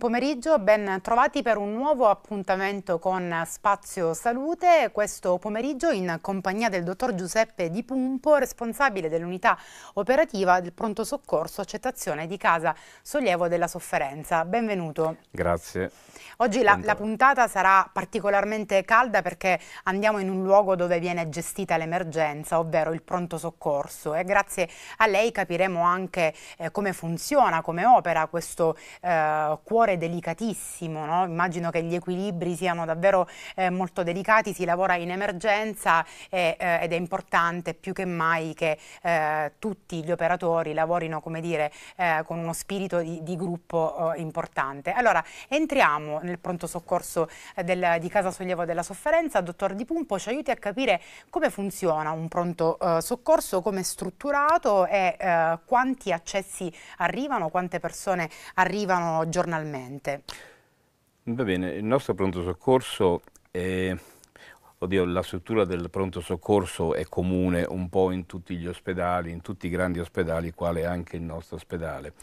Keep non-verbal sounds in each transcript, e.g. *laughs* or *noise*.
pomeriggio, ben trovati per un nuovo appuntamento con Spazio Salute. Questo pomeriggio in compagnia del dottor Giuseppe Di Pumpo, responsabile dell'unità operativa del pronto soccorso accettazione di casa sollievo della sofferenza. Benvenuto. Grazie. Oggi la, la puntata sarà particolarmente calda perché andiamo in un luogo dove viene gestita l'emergenza, ovvero il pronto soccorso e grazie a lei capiremo anche eh, come funziona, come opera questo eh, cuore lavoro è delicatissimo, no? immagino che gli equilibri siano davvero eh, molto delicati, si lavora in emergenza e, eh, eh, ed è importante più che mai che eh, tutti gli operatori lavorino come dire, eh, con uno spirito di, di gruppo eh, importante. Allora, entriamo nel pronto soccorso del, di Casa Sollievo della Sofferenza. Dottor Di Pumpo, ci aiuti a capire come funziona un pronto soccorso, come è strutturato e quanti accessi arrivano, quante persone arrivano giornalmente velocemente. Va bene, il nostro pronto soccorso è... Oddio, la struttura del pronto soccorso è comune un po' in tutti gli ospedali, in tutti i grandi ospedali, quale anche il nostro ospedale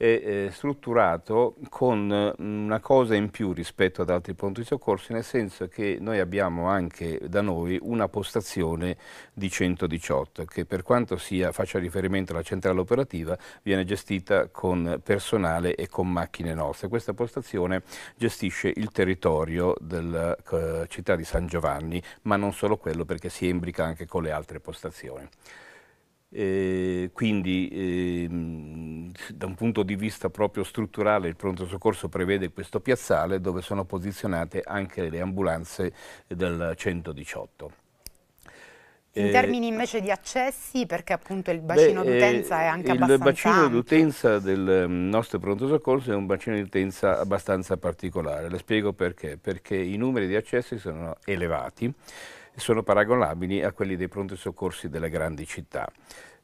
è strutturato con mm, una cosa in più rispetto ad altri pronti soccorsi, nel senso che noi abbiamo anche da noi una postazione di 118 che per quanto sia, faccia riferimento alla centrale operativa viene gestita con personale e con macchine nostre. Questa postazione gestisce il territorio della uh, eh, città di San Giovanni, ma non solo quello perché si imbrica anche con le altre postazioni. Eh, quindi ehm, da un punto di vista proprio strutturale il pronto soccorso prevede questo piazzale dove sono posizionate anche le ambulanze del 118. In eh, termini invece di accessi, perché appunto il bacino eh, d'utenza è anche il abbastanza Il bacino d'utenza del ehm, nostro pronto soccorso è un bacino di utenza abbastanza particolare, le spiego perché, perché i numeri di accessi sono elevati, sono paragonabili a quelli dei pronti soccorsi delle grandi città.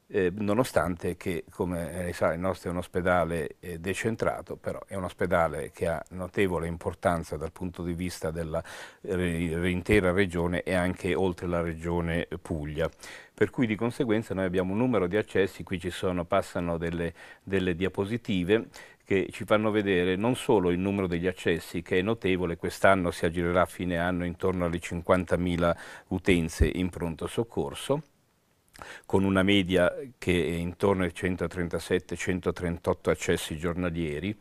Eh, nonostante che, come lei sa, il nostro è un ospedale eh, decentrato, però è un ospedale che ha notevole importanza dal punto di vista dell'intera eh, re regione e anche oltre la regione Puglia per cui di conseguenza noi abbiamo un numero di accessi, qui ci sono, passano delle, delle diapositive che ci fanno vedere non solo il numero degli accessi, che è notevole, quest'anno si aggirerà a fine anno intorno alle 50.000 utenze in pronto soccorso, con una media che è intorno ai 137-138 accessi giornalieri,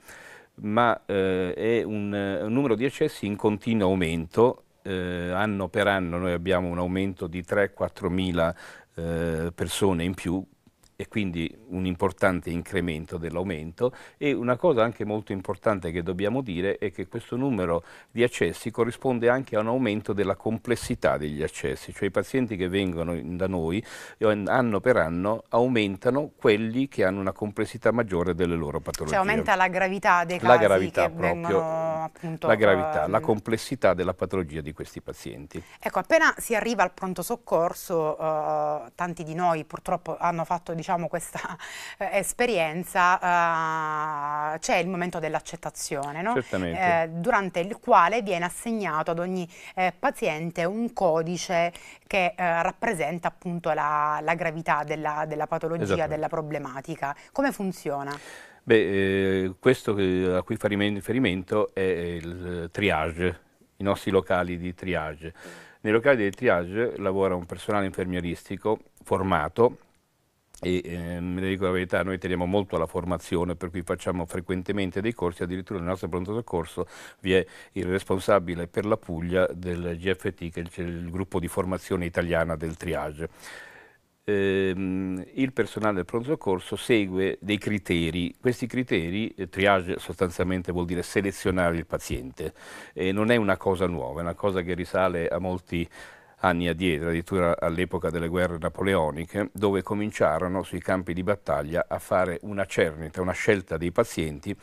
ma eh, è un, un numero di accessi in continuo aumento eh, anno per anno noi abbiamo un aumento di 3-4 mila eh, persone in più e quindi un importante incremento dell'aumento e una cosa anche molto importante che dobbiamo dire è che questo numero di accessi corrisponde anche a un aumento della complessità degli accessi, cioè i pazienti che vengono da noi eh, anno per anno aumentano quelli che hanno una complessità maggiore delle loro patologie. Cioè aumenta la gravità dei casi la gravità proprio, vengono, appunto, La gravità, ehm... la complessità della patologia di questi pazienti. Ecco, appena si arriva al pronto soccorso, eh, tanti di noi purtroppo hanno fatto diciamo, diciamo, questa *laughs* eh, esperienza eh, c'è il momento dell'accettazione, no? eh, durante il quale viene assegnato ad ogni eh, paziente un codice che eh, rappresenta appunto la, la gravità della, della patologia, della problematica. Come funziona? Beh, eh, questo a cui fa riferimento è il triage, i nostri locali di triage. Nei locali di triage lavora un personale infermieristico formato e eh, mi dico la verità, noi teniamo molto alla formazione, per cui facciamo frequentemente dei corsi, addirittura nel nostro pronto soccorso vi è il responsabile per la Puglia del GFT, che è il gruppo di formazione italiana del triage. Ehm, il personale del pronto soccorso segue dei criteri. Questi criteri, eh, triage sostanzialmente vuol dire selezionare il paziente, eh, non è una cosa nuova, è una cosa che risale a molti anni addietro, addirittura all'epoca delle guerre napoleoniche, dove cominciarono sui campi di battaglia a fare una cernita, una scelta dei pazienti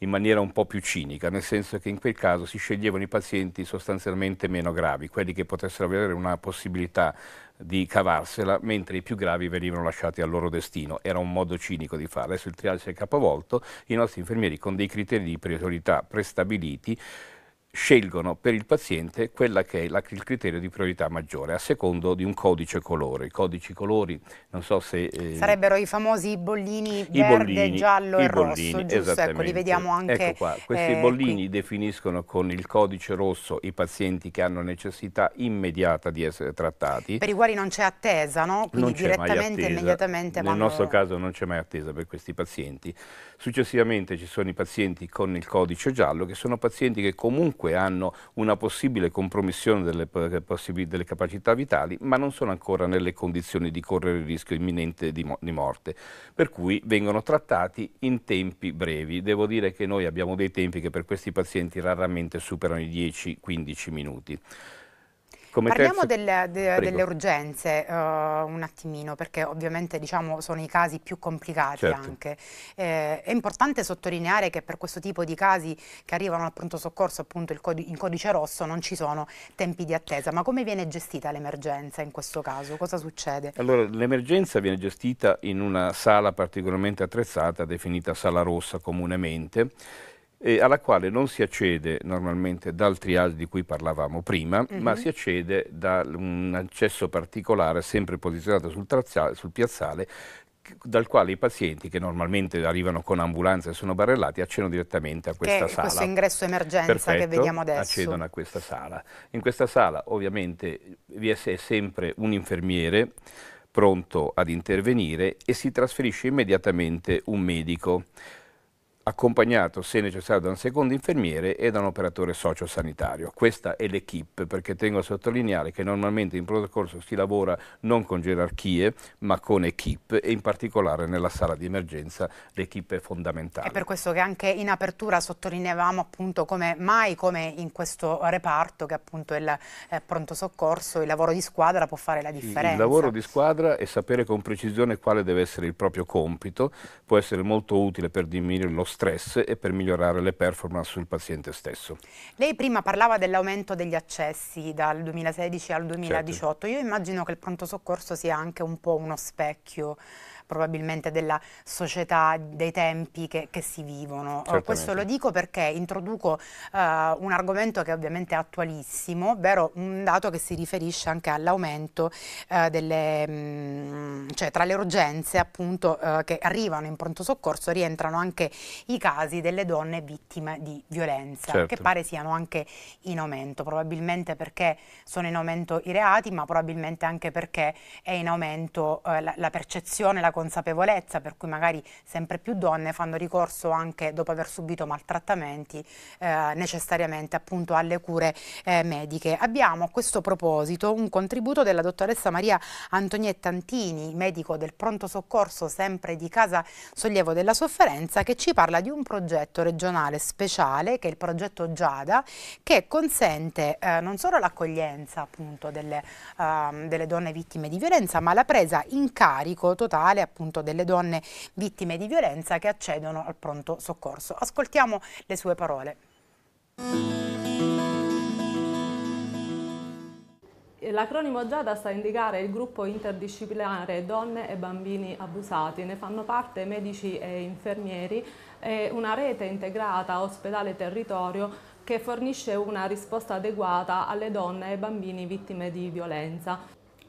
in maniera un po' più cinica, nel senso che in quel caso si sceglievano i pazienti sostanzialmente meno gravi, quelli che potessero avere una possibilità di cavarsela, mentre i più gravi venivano lasciati al loro destino. Era un modo cinico di farlo. Adesso il triage si è capovolto, i nostri infermieri con dei criteri di priorità prestabiliti scelgono per il paziente quella che è la, il criterio di priorità maggiore a secondo di un codice colore. I codici colori, non so se... Eh, Sarebbero i famosi bollini i verde, bollini, giallo e bollini, rosso, giusto? Ecco, li vediamo anche ecco qua, questi eh, bollini qui. definiscono con il codice rosso i pazienti che hanno necessità immediata di essere trattati. Per i quali non c'è attesa, no? Quindi non direttamente e immediatamente Nel vanno... nostro caso non c'è mai attesa per questi pazienti. Successivamente ci sono i pazienti con il codice giallo che sono pazienti che comunque comunque hanno una possibile compromissione delle, eh, delle, capacità vitali, ma non sono ancora nelle condizioni di correre il rischio imminente di, mo di morte, per cui vengono trattati in tempi brevi. Devo dire che noi abbiamo dei tempi che per questi pazienti raramente superano i 10-15 minuti. Come Parliamo del, de, delle urgenze uh, un attimino, perché ovviamente diciamo, sono i casi più complicati certo. anche. Eh, è importante sottolineare che per questo tipo di casi che arrivano al pronto soccorso appunto codi in codice rosso non ci sono tempi di attesa, ma come viene gestita l'emergenza in questo caso? Cosa succede? Allora, l'emergenza viene gestita in una sala particolarmente attrezzata, definita sala rossa comunemente, eh, alla quale non si accede normalmente dal triage di cui parlavamo prima, mm -hmm. ma mhm. si accede da un accesso particolare sempre posizionato sul, trazzale, sul piazzale dal quale i pazienti che normalmente arrivano con ambulanza e sono barrellati accedono direttamente a questa che sala. Questo ingresso emergenza Perfetto, che vediamo adesso. Accedono a questa sala. In questa sala ovviamente vi è sempre un infermiere pronto ad intervenire e si trasferisce immediatamente un medico accompagnato se necessario da un secondo infermiere e da un operatore sociosanitario. Questa è l'equipe perché tengo a sottolineare che normalmente in pronto soccorso si lavora non con gerarchie ma con equip e in particolare nella sala di emergenza l'equipe è fondamentale. È per questo che anche in apertura sottolineavamo appunto come mai come in questo reparto che appunto è il pronto soccorso, il lavoro di squadra può fare la differenza. Il lavoro di squadra e sapere con precisione quale deve essere il proprio compito può essere molto utile per diminuire lo stato stress e per migliorare le performance sul paziente stesso. Lei prima parlava dell'aumento degli accessi dal 2016 al 2018, certo. io immagino che il pronto soccorso sia anche un po' uno specchio probabilmente della società, dei tempi che, che si vivono. Eh, Certamente. Questo lo dico perché introduco eh, un argomento che ovviamente è attualissimo, ovvero un dato che si riferisce anche all'aumento eh, delle, mh, mm, cioè tra le urgenze appunto eh, che arrivano in pronto soccorso rientrano anche i casi delle donne vittime di violenza, certo. che pare siano anche in aumento, probabilmente perché sono in aumento i reati, ma probabilmente anche perché è in aumento eh, la, la percezione, la consapevolezza per cui magari sempre più donne fanno ricorso anche dopo aver subito maltrattamenti eh, necessariamente appunto alle cure eh, mediche. Abbiamo a questo proposito un contributo della dottoressa Maria Antonietta Antini, medico del pronto soccorso sempre di Casa Sollievo della Sofferenza, che ci parla di un progetto regionale speciale che è il progetto Giada che consente eh, non solo l'accoglienza appunto delle, ehm, delle donne vittime di violenza ma la presa in carico totale appunto delle donne vittime di violenza che accedono al pronto soccorso. Ascoltiamo le sue parole. L'acronimo GIADA sta a indicare il gruppo interdisciplinare donne e bambini abusati, ne fanno parte medici e infermieri, è una rete integrata ospedale-territorio che fornisce una risposta adeguata alle donne e ai bambini vittime di violenza.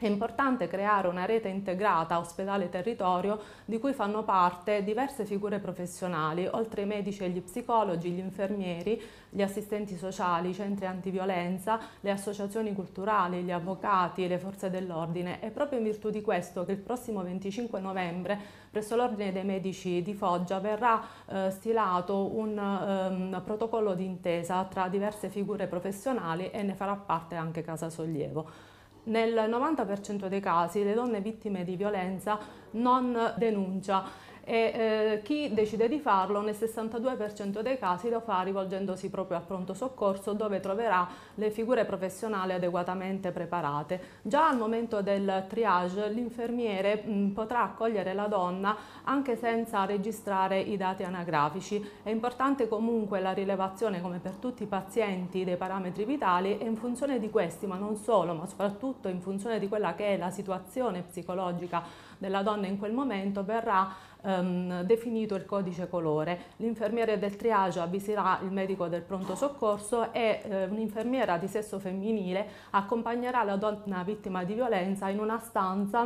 È importante creare una rete integrata ospedale-territorio di cui fanno parte diverse figure professionali, oltre ai medici e gli psicologi, gli infermieri, gli assistenti sociali, i centri antiviolenza, le associazioni culturali, gli avvocati, le forze dell'ordine. È proprio in virtù di questo che il prossimo 25 novembre presso l'Ordine dei Medici di Foggia verrà eh, stilato un um, protocollo d'intesa tra diverse figure professionali e ne farà parte anche Casa Sollievo. Nel 90% dei casi le donne vittime di violenza non denuncia e eh, chi decide di farlo nel 62% dei casi lo fa rivolgendosi proprio al pronto soccorso dove troverà le figure professionali adeguatamente preparate. Già al momento del triage l'infermiere mm, potrà accogliere la donna anche senza registrare i dati anagrafici. È importante comunque la rilevazione come per tutti i pazienti dei parametri vitali e in funzione di questi ma non solo ma soprattutto in funzione di quella che è la situazione psicologica della donna in quel momento verrà ehm, definito il codice colore. L'infermiere del triage avviserà il medico del pronto soccorso e eh, un'infermiera di sesso femminile accompagnerà la donna vittima di violenza in una stanza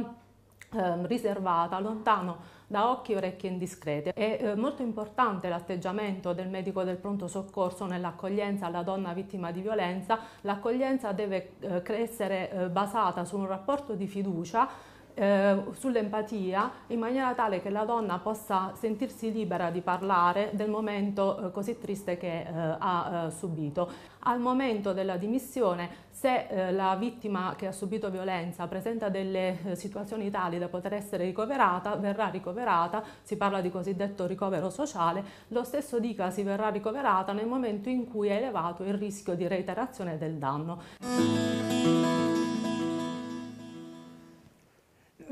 ehm, riservata, lontano da occhi e orecchie indiscrete. È eh, molto importante l'atteggiamento del medico del pronto soccorso nell'accoglienza alla donna vittima di violenza. L'accoglienza deve eh, essere eh, basata su un rapporto di fiducia eh, sull'empatia in maniera tale che la donna possa sentirsi libera di parlare del momento eh, così triste che eh, ha eh, subito. Al momento della dimissione, se eh, la vittima che ha subito violenza presenta delle situazioni tali da poter essere ricoverata, verrà ricoverata, si parla di cosiddetto ricovero sociale, lo stesso dica si verrà ricoverata nel momento in cui è elevato il rischio di reiterazione del danno.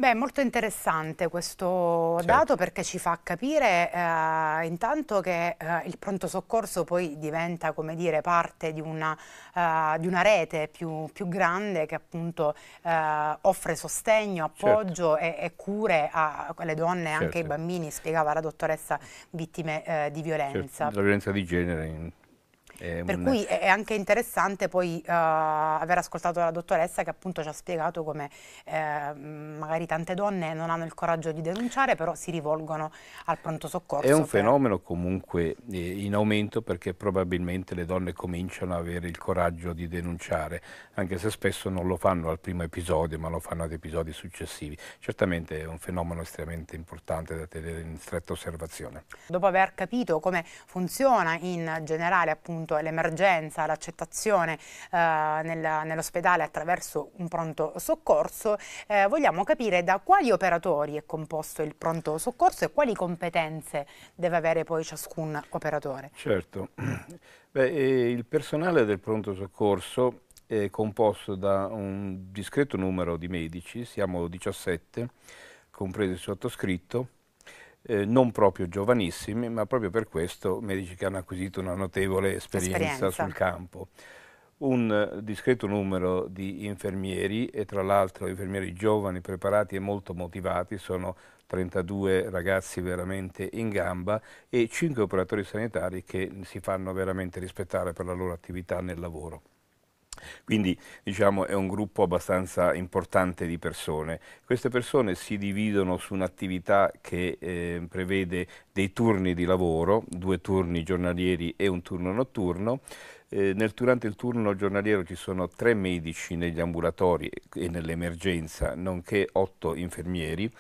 Beh, molto interessante questo certo. dato perché ci fa capire eh, intanto che eh, il pronto soccorso poi diventa, come dire, parte di una, eh, di una rete più, più, grande che appunto eh, offre sostegno, certo. appoggio certo. e, e, cure a, alle donne e certo. anche ai bambini, spiegava la dottoressa, vittime eh, di violenza. Certo, la violenza di genere in eh, per cui è anche interessante poi uh, aver ascoltato la dottoressa che appunto ci ha spiegato come eh, magari tante donne non hanno il coraggio di denunciare, però si rivolgono al pronto soccorso. È un per... fenomeno comunque eh, in aumento perché probabilmente le donne cominciano ad avere il coraggio di denunciare, anche se spesso non lo fanno al primo episodio, ma lo fanno ad episodi successivi. Certamente è un fenomeno estremamente importante da tenere in stretta osservazione. Dopo aver capito come funziona in generale appunto appunto l'emergenza, l'accettazione eh, nell'ospedale attraverso un pronto soccorso, eh, vogliamo capire da quali operatori è composto il pronto soccorso e quali competenze deve avere poi ciascun operatore. Certo, *clears throat* Beh, eh, il personale del pronto soccorso è composto da un discreto numero di medici, siamo 17, compreso il sottoscritto, eh, non proprio giovanissimi, ma proprio per questo medici che hanno acquisito una notevole esperienza, esperienza. sul campo. Un eh, discreto numero di infermieri e tra l'altro infermieri giovani, preparati e molto motivati, sono 32 ragazzi veramente in gamba e 5 operatori sanitari che si fanno veramente rispettare per la loro attività nel lavoro. Quindi diciamo, è un gruppo abbastanza importante di persone. Queste persone si dividono su un'attività che eh, prevede dei turni di lavoro, due turni giornalieri e un turno notturno. Eh, nel, durante il turno giornaliero ci sono tre medici negli ambulatori e nell'emergenza, nonché otto infermieri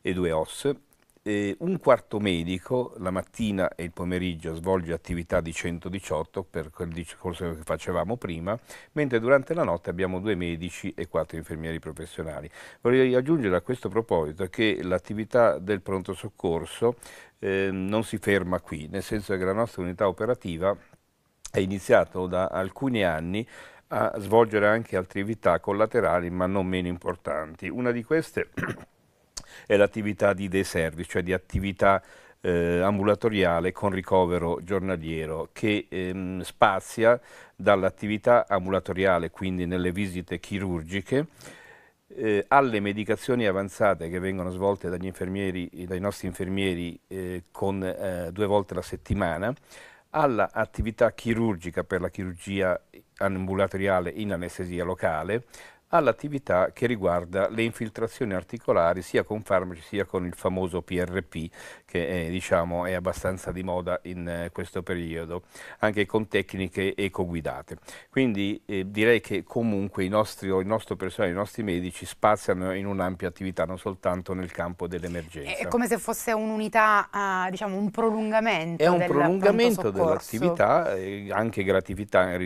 e due OS eh, un quarto medico la mattina e il pomeriggio svolge attività di 118 per quel discorso che facevamo prima, mentre durante la notte abbiamo due medici e quattro infermieri professionali. Vorrei aggiungere a questo proposito che l'attività del pronto soccorso eh, non si ferma qui, nel senso che la nostra unità operativa è iniziata da alcuni anni a svolgere anche altre attività collaterali ma non meno importanti. Una di queste è l'attività di day service, cioè di attività eh, ambulatoriale con ricovero giornaliero che ehm, spazia dall'attività ambulatoriale, quindi nelle visite chirurgiche, eh, alle medicazioni avanzate che vengono svolte dai nostri infermieri eh, con, eh, due volte alla settimana, all'attività chirurgica per la chirurgia ambulatoriale in anestesia locale, all'attività che riguarda le infiltrazioni articolari sia con farmaci sia con il famoso PRP che è, diciamo, è abbastanza di moda in eh, questo periodo, anche con tecniche ecoguidate. Quindi eh, direi che comunque i nostri, il nostro personale, i nostri medici spaziano in un'ampia attività, non soltanto nel campo dell'emergenza. È come se fosse un'unità, eh, diciamo un prolungamento. È un del prolungamento dell'attività, eh, anche gratificante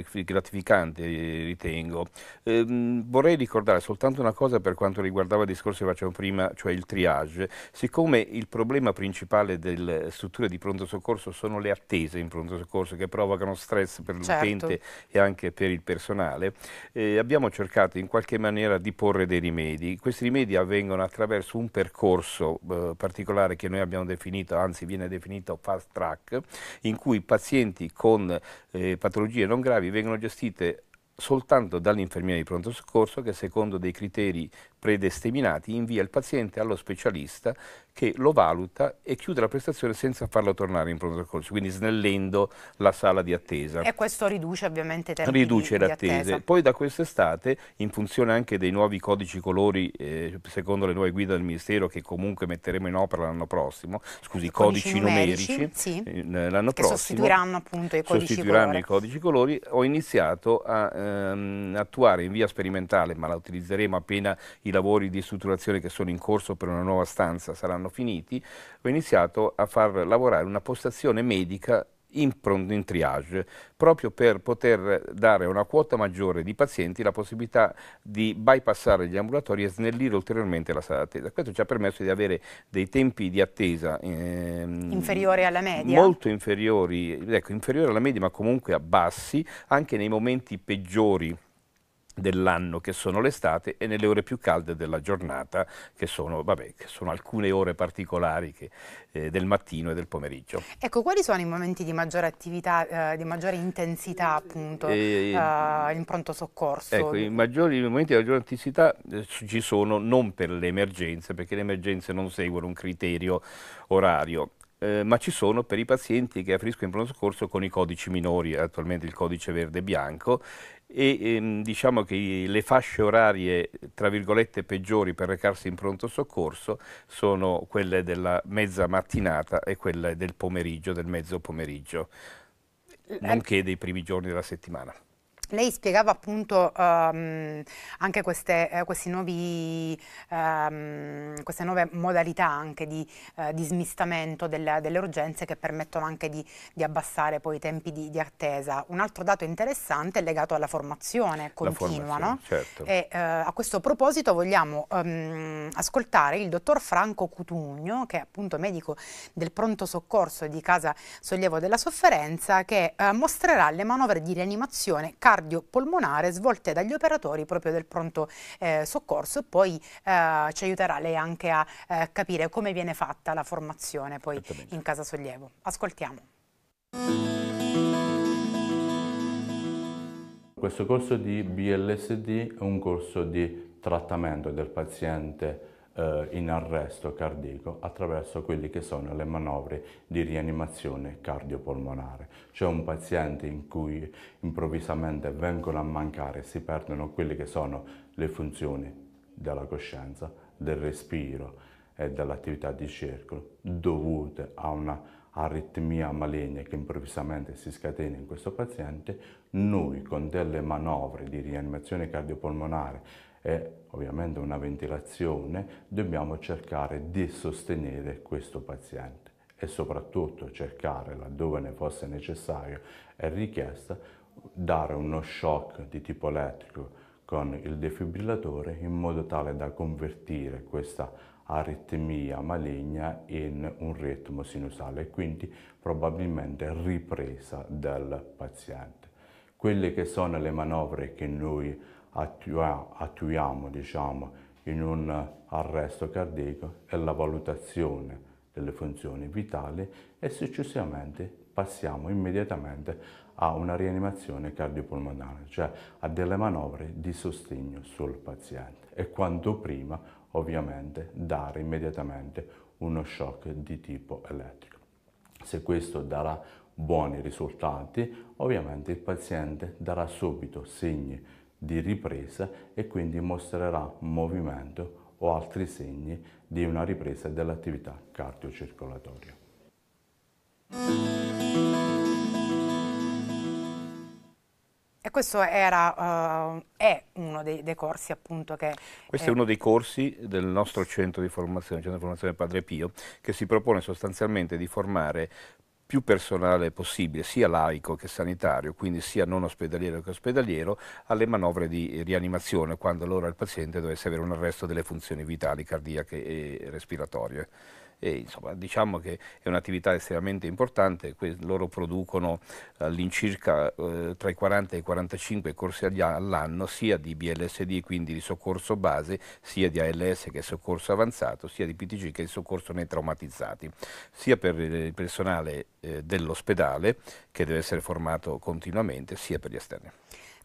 ritengo. Ehm, vorrei vorrei ricordare soltanto una cosa per quanto riguardava il discorso che facevamo prima, cioè il triage. Siccome il problema principale delle strutture di pronto soccorso sono le attese in pronto soccorso che provocano stress per certo. l'utente e anche per il personale, eh, abbiamo cercato in qualche maniera di porre dei rimedi. Questi rimedi avvengono attraverso un percorso eh, particolare che noi abbiamo definito, anzi viene definito fast track, in cui pazienti con eh, patologie non gravi vengono gestite soltanto dall'infermiera di pronto soccorso che secondo dei criteri predestinati invia il paziente allo specialista che lo valuta e chiude la prestazione senza farlo tornare in pronto soccorso, quindi snellendo la sala di attesa. E questo riduce ovviamente i tempi riduce di, le attese. Attesa. Poi da quest'estate, in funzione anche dei nuovi codici colori, eh, secondo le nuove guide del Ministero, che comunque metteremo in opera l'anno prossimo, scusi, codici, codici numerici, numerici sì, eh, l'anno prossimo. sostituiranno appunto i codici sostituiranno colori. i codici colori. Ho iniziato a ehm, attuare in via sperimentale, ma la utilizzeremo appena i lavori di strutturazione che sono in corso per una nuova stanza saranno anno finiti, ho iniziato a far lavorare una postazione medica in, in triage, proprio per poter dare a una quota maggiore di pazienti la possibilità di bypassare gli ambulatori e snellire ulteriormente la sala d'attesa. Questo ci ha permesso di avere dei tempi di attesa ehm, inferiori alla media. Molto inferiori, ecco, inferiori alla media, ma comunque a bassi, anche nei momenti peggiori dell'anno che sono l'estate e nelle ore più calde della giornata che sono, vabbè, che sono alcune ore particolari che, eh, del mattino e del pomeriggio. Ecco, quali sono i momenti di maggiore attività, eh, di maggiore intensità appunto e, eh, in pronto soccorso? Ecco, i, maggiori, i momenti di maggiore intensità eh, ci sono non per le emergenze, perché le emergenze non seguono un criterio orario, eh, ma ci sono per i pazienti che afferiscono in pronto soccorso con i codici minori, attualmente il codice verde e bianco, e ehm, diciamo che le fasce orarie tra virgolette peggiori per recarsi in pronto soccorso sono quelle della mezza mattinata e quelle del pomeriggio, del mezzo pomeriggio, eh, eh, nonché dei primi giorni della settimana. Lei spiegava appunto um, anche queste, eh, nuovi, um, queste, nuove modalità anche di, uh, di smistamento delle, delle, urgenze che permettono anche di, di abbassare poi i tempi di, di, attesa. Un altro dato interessante è legato alla formazione continua. Formazione, no? certo. e, uh, a questo proposito vogliamo um, ascoltare il dottor Franco Cutugno, che è appunto medico del pronto soccorso di Casa Sollievo della Sofferenza, che uh, mostrerà le manovre di rianimazione cardiologica cardiopolmonare svolte dagli operatori proprio del pronto eh, soccorso e poi eh, ci aiuterà lei anche a eh, capire come viene fatta la formazione poi certo, in Casa Sollievo. Ascoltiamo. Questo corso di BLSD è un corso di trattamento del paziente eh, in arresto cardiaco attraverso quelle che sono le manovre di rianimazione cardiopolmonare, cioè un paziente in cui improvvisamente vengono a mancare, si perdono quelle che sono le funzioni della coscienza, del respiro e dell'attività di circolo dovute a una aritmia maligna che improvvisamente si scatena in questo paziente, noi con delle manovre di rianimazione cardiopolmonare e ovviamente una ventilazione, dobbiamo cercare di sostenere questo paziente e soprattutto cercare, laddove ne fosse necessario e richiesta, dare uno shock di tipo elettrico con il defibrillatore in modo tale da convertire questa aritmia maligna in un ritmo sinusale e quindi probabilmente ripresa del paziente. Quelle che sono le manovre che noi attua, attuiamo diciamo, in un arresto cardiaco è la valutazione delle funzioni vitali e successivamente passiamo immediatamente a una rianimazione cardiopulmonare, cioè a delle manovre di sostegno sul paziente e quanto prima ovviamente dare immediatamente uno shock di tipo elettrico. Se questo darà buoni risultati, ovviamente il paziente darà subito segni di ripresa e quindi mostrerà movimento o altri segni di una ripresa dell'attività cardiocircolatoria. E questo era, uh, è uno dei, dei, corsi appunto che... Questo è uno dei corsi del nostro centro di formazione, centro di formazione Padre Pio, che si propone sostanzialmente di formare più personale possibile, sia laico che sanitario, quindi sia non ospedaliero che ospedaliero, alle manovre di rianimazione, quando allora il paziente dovesse avere un arresto delle funzioni vitali, cardiache e respiratorie. E, insomma, diciamo che è un'attività estremamente importante, que- loro producono eh, all'incirca eh, tra i 40 e i 45 corsi all'anno sia di BLSD, quindi di soccorso base, sia di ALS che è soccorso avanzato, sia di PTG che è soccorso nei traumatizzati, sia per il personale eh, dell'ospedale che deve essere formato continuamente, sia per gli esterni.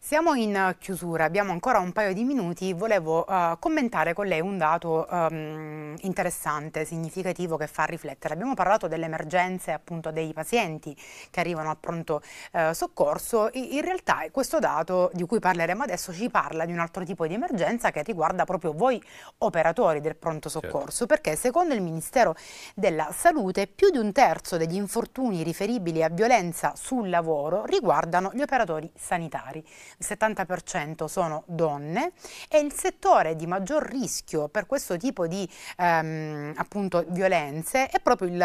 Siamo in eh, chiusura, abbiamo ancora un paio di minuti, volevo uh, commentare con lei un dato um, interessante, significativo, che fa riflettere. Abbiamo parlato delle emergenze appunto dei pazienti che arrivano al pronto uh, soccorso, I in realtà questo dato di cui parleremo adesso ci parla di un altro tipo di emergenza che riguarda proprio voi operatori del pronto certo. soccorso, certo. perché secondo il Ministero della Salute più di un terzo degli infortuni riferibili a violenza sul lavoro riguardano gli operatori sanitari il 70% sono donne e il settore di maggior rischio per questo tipo di ehm, appunto, violenze è, il,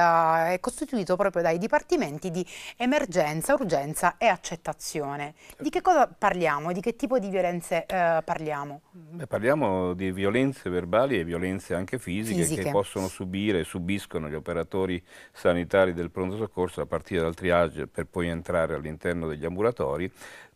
è, costituito proprio dai dipartimenti di emergenza, urgenza e accettazione. Di che cosa parliamo? Di che tipo di violenze eh, parliamo? Beh, parliamo di violenze verbali e violenze anche fisiche, fisiche. che possono subire e subiscono gli operatori sanitari del pronto soccorso a partire dal triage per poi entrare all'interno degli ambulatori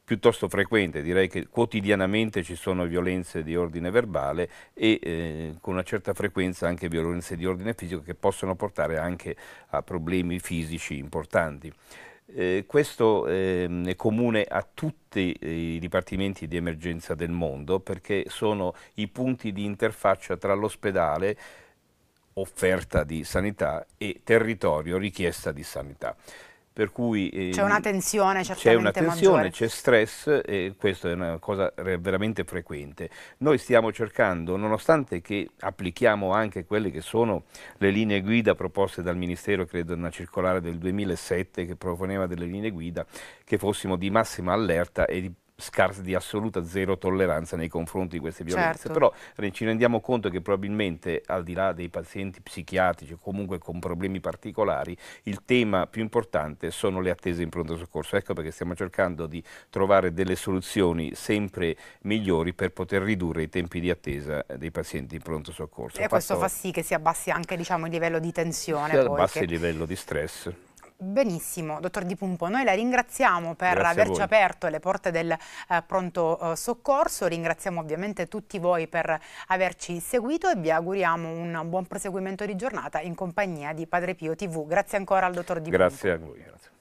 piuttosto frequente, direi che quotidianamente ci sono violenze di ordine verbale e eh, con una certa frequenza anche violenze di ordine fisico che possono portare anche a problemi fisici importanti. Eh, questo eh, è comune a tutti i dipartimenti di emergenza del mondo perché sono i punti di interfaccia tra l'ospedale, offerta di sanità, e territorio, richiesta di sanità per cui eh, c'è una tensione certamente c'è una tensione, c'è stress e questa è una cosa veramente frequente. Noi stiamo cercando, nonostante che applichiamo anche quelle che sono le linee guida proposte dal Ministero, credo una circolare del 2007 che proponeva delle linee guida, che fossimo di massima allerta e di scarsi di assoluta zero tolleranza nei confronti di queste violenze, certo. però ci rendiamo conto che probabilmente al di là dei pazienti psichiatrici o comunque con problemi particolari, il tema più importante sono le attese in pronto soccorso. Ecco perché stiamo cercando di trovare delle soluzioni sempre migliori per poter ridurre i tempi di attesa dei pazienti in pronto soccorso. E questo fa sì che si abbassi anche diciamo, il livello di tensione. Si abbassi che... il livello di stress. Benissimo, dottor Di Pumpo, noi la ringraziamo per Grazie averci aperto le porte del eh, pronto eh, soccorso, ringraziamo ovviamente tutti voi per averci seguito e vi auguriamo un buon proseguimento di giornata in compagnia di Padre Pio TV. Grazie ancora al dottor Di Grazie Pumpo. Grazie a voi. Grazie.